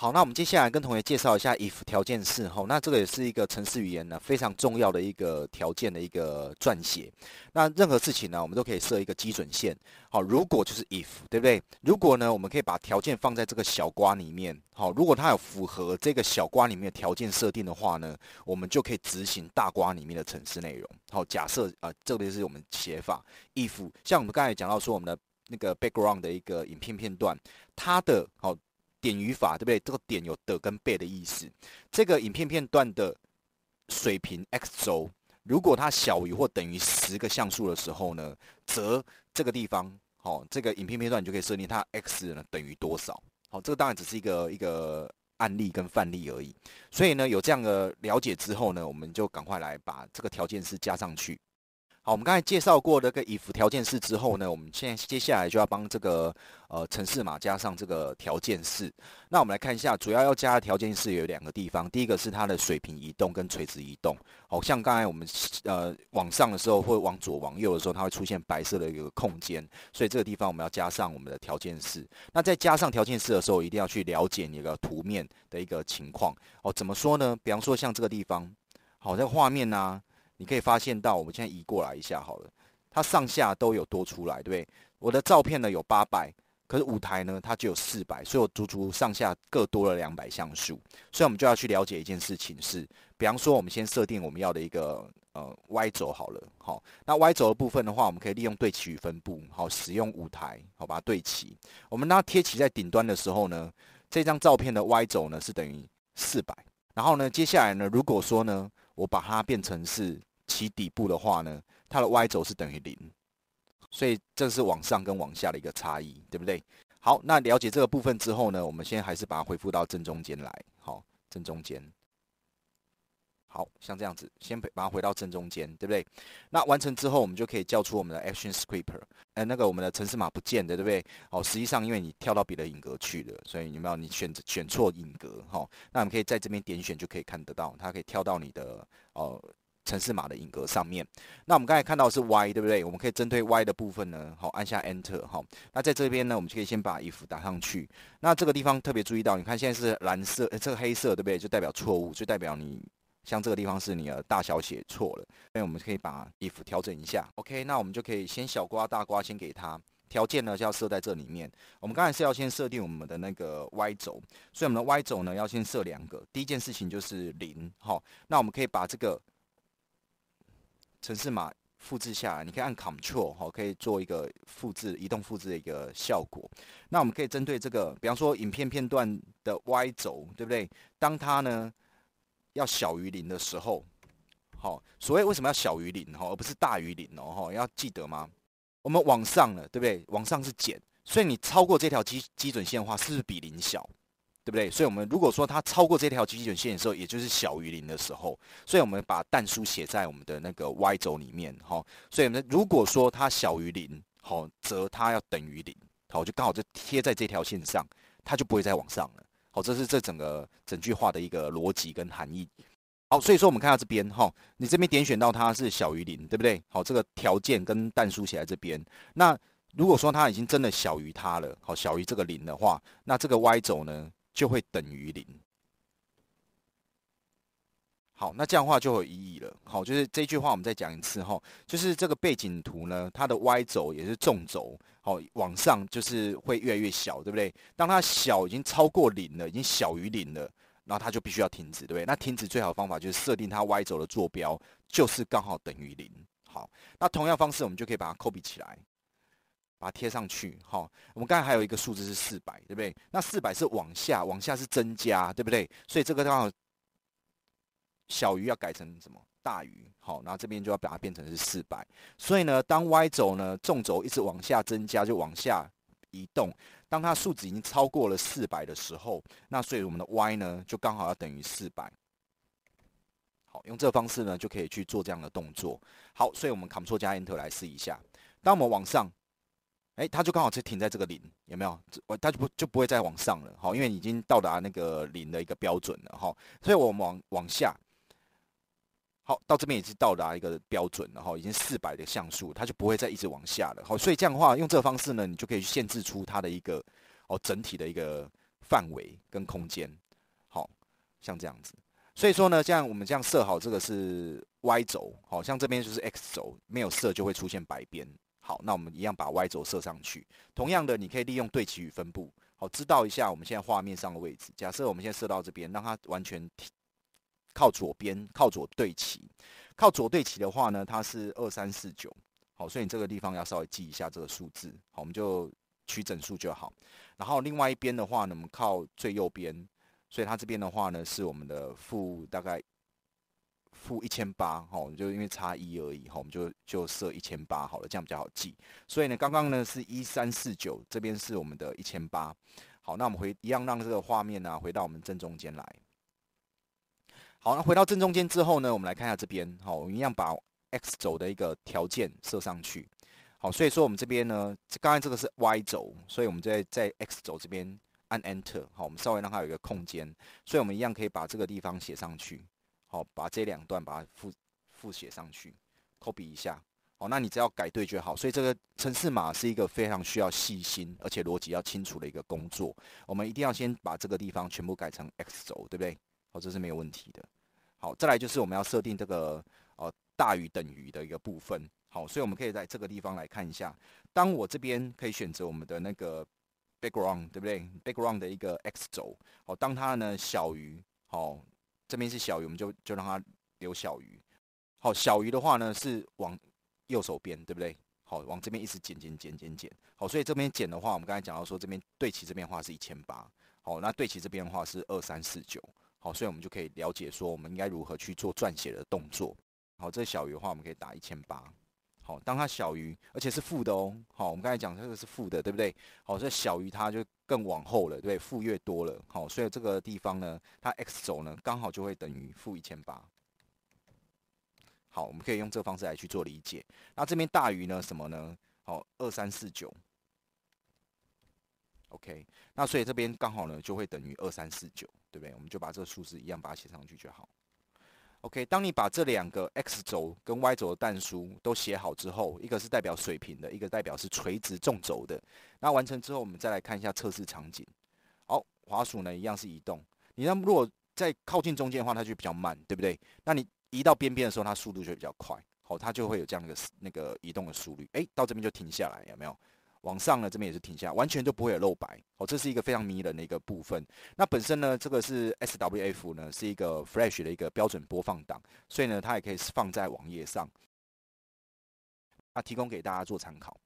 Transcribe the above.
好，那我们接下来跟同学介绍一下 if 条件式。吼，那这个也是一个程式语言呢，非常重要的一个条件的一个撰写。那任何事情呢，我们都可以设一个基准线。好，如果就是 if，对不对？如果呢，我们可以把条件放在这个小瓜里面。好，如果它有符合这个小瓜里面的条件设定的话呢，我们就可以执行大瓜里面的程式内容。好，假设啊，这个就是我们写法 if，像我们刚才讲到说我们的那个 background 的一个影片片段，它的好。点语法对不对？这个点有的跟被的意思。这个影片片段的水平 x 轴，如果它小于或等于十个像素的时候呢，则这个地方，好，这个影片片段你就可以设定它 x 呢等于多少。好，这个当然只是一个一个案例跟范例而已。所以呢，有这样的了解之后呢，我们就赶快来把这个条件式加上去。好，我们刚才介绍过那个 if 条件式之后呢，我们现在接下来就要帮这个呃城市码加上这个条件式。那我们来看一下，主要要加的条件式有两个地方。第一个是它的水平移动跟垂直移动，好像刚才我们呃往上的时候或往左往右的时候，它会出现白色的一个空间，所以这个地方我们要加上我们的条件式。那再加上条件式的时候，一定要去了解你的图面的一个情况。哦，怎么说呢？比方说像这个地方，好，这个画面呢。你可以发现到，我们现在移过来一下好了，它上下都有多出来，对不对？我的照片呢有八百，可是舞台呢它只有四百，所以我足足上下各多了两百像素。所以，我们就要去了解一件事情是，比方说，我们先设定我们要的一个呃 Y 轴好了，好，那 Y 轴的部分的话，我们可以利用对齐与分布，好，使用舞台，好，把它对齐。我们那贴齐在顶端的时候呢，这张照片的 Y 轴呢是等于四百，然后呢，接下来呢，如果说呢，我把它变成是其底部的话呢，它的 y 轴是等于零，所以这是往上跟往下的一个差异，对不对？好，那了解这个部分之后呢，我们先还是把它恢复到正中间来，好，正中间，好像这样子，先把它回到正中间，对不对？那完成之后，我们就可以叫出我们的 Action Scraper，诶，那个我们的城市码不见的，对不对？哦，实际上因为你跳到别的引格去了，所以你没有你选择选错引格，好，那我们可以在这边点选就可以看得到，它可以跳到你的哦城市码的引格上面，那我们刚才看到是 Y，对不对？我们可以针对 Y 的部分呢，好按下 Enter 哈。那在这边呢，我们就可以先把 If 打上去。那这个地方特别注意到，你看现在是蓝色，这个黑色对不对？就代表错误，就代表你像这个地方是你的大小写错了。所以我们可以把 If 调整一下。OK，那我们就可以先小刮大刮，先给它条件呢，就要设在这里面。我们刚才是要先设定我们的那个 Y 轴，所以我们的 Y 轴呢要先设两个。第一件事情就是零，好，那我们可以把这个。城市码复制下，来，你可以按 c t r l 哈，可以做一个复制、移动复制的一个效果。那我们可以针对这个，比方说影片片段的 Y 轴，对不对？当它呢要小于零的时候，好，所谓为什么要小于零哈，而不是大于零哦，哈，要记得吗？我们往上了，对不对？往上是减，所以你超过这条基基准线的话，是不是比零小？对不对？所以，我们如果说它超过这条基准线的时候，也就是小于零的时候，所以我们把弹书写在我们的那个 Y 轴里面，哈。所以，我们如果说它小于零，好，则它要等于零，好，就刚好就贴在这条线上，它就不会再往上了，好，这是这整个整句话的一个逻辑跟含义。好，所以说我们看到这边，哈，你这边点选到它是小于零，对不对？好，这个条件跟弹书写在这边。那如果说它已经真的小于它了，好，小于这个零的话，那这个 Y 轴呢？就会等于零。好，那这样的话就有意义了。好，就是这句话我们再讲一次哈，就是这个背景图呢，它的 Y 轴也是纵轴，好，往上就是会越来越小，对不对？当它小已经超过零了，已经小于零了，然后它就必须要停止，对不对？那停止最好的方法就是设定它 Y 轴的坐标就是刚好等于零。好，那同样方式我们就可以把它 p 闭起来。把它贴上去，好，我们刚才还有一个数字是四百，对不对？那四百是往下，往下是增加，对不对？所以这个刚好小于要改成什么？大于，好，那这边就要把它变成是四百。所以呢，当 Y 轴呢，纵轴一直往下增加，就往下移动。当它数值已经超过了四百的时候，那所以我们的 Y 呢，就刚好要等于四百。好，用这个方式呢，就可以去做这样的动作。好，所以我们 Ctrl 加 Enter 来试一下。当我们往上。哎，它就刚好是停在这个零，有没有？它就不就不会再往上了，好，因为已经到达那个零的一个标准了，哈。所以我们往往下，好，到这边已经到达一个标准了，哈，已经四百的像素，它就不会再一直往下了，好，所以这样的话，用这个方式呢，你就可以限制出它的一个哦整体的一个范围跟空间，好，像这样子。所以说呢，像我们这样设好这个是 Y 轴，好像这边就是 X 轴，没有设就会出现白边。好，那我们一样把 Y 轴设上去。同样的，你可以利用对齐与分布，好，知道一下我们现在画面上的位置。假设我们现在设到这边，让它完全靠左边，靠左对齐。靠左对齐的话呢，它是二三四九，好，所以你这个地方要稍微记一下这个数字。好，我们就取整数就好。然后另外一边的话呢，我们靠最右边，所以它这边的话呢是我们的负大概。负一千八，好，我们就因为差一而已，好，我们就就设一千八好了，这样比较好记。所以呢，刚刚呢是一三四九，这边是我们的一千八，好，那我们回一样让这个画面呢回到我们正中间来。好，那回到正中间之后呢，我们来看一下这边，好，我们一样把 x 轴的一个条件设上去。好，所以说我们这边呢，刚才这个是 y 轴，所以我们在在 x 轴这边按 enter，好，我们稍微让它有一个空间，所以我们一样可以把这个地方写上去。好，把这两段把它复复写上去，抠 y 一下。好，那你只要改对就好。所以这个城市码是一个非常需要细心，而且逻辑要清楚的一个工作。我们一定要先把这个地方全部改成 x 轴，对不对？好，这是没有问题的。好，再来就是我们要设定这个呃大于等于的一个部分。好，所以我们可以在这个地方来看一下。当我这边可以选择我们的那个 background，对不对？background 的一个 x 轴。好，当它呢小于好。这边是小鱼，我们就就让它留小鱼。好，小鱼的话呢是往右手边，对不对？好，往这边一直剪剪剪剪剪。好，所以这边剪的话，我们刚才讲到说这边对齐这边话是一千八。好，那对齐这边的话是二三四九。好，所以我们就可以了解说我们应该如何去做撰写的动作。好，这小鱼的话我们可以打一千八。当它小于，而且是负的哦。好，我们刚才讲这个是负的，对不对？好，所以小于它就更往后了，对不对？负越多了，好，所以这个地方呢，它 x 轴呢刚好就会等于负一千八。好，我们可以用这个方式来去做理解。那这边大于呢什么呢？好，二三四九。OK，那所以这边刚好呢就会等于二三四九，对不对？我们就把这个数字一样把它写上去就好。OK，当你把这两个 X 轴跟 Y 轴的弹数都写好之后，一个是代表水平的，一个代表是垂直纵轴的。那完成之后，我们再来看一下测试场景。好，滑鼠呢一样是移动。你让如果在靠近中间的话，它就比较慢，对不对？那你移到边边的时候，它速度就比较快。好，它就会有这样的那个移动的速率。诶，到这边就停下来，有没有？往上呢，这边也是停下，完全就不会有漏白哦。这是一个非常迷人的一个部分。那本身呢，这个是 SWF 呢，是一个 Flash 的一个标准播放档，所以呢，它也可以放在网页上，那提供给大家做参考。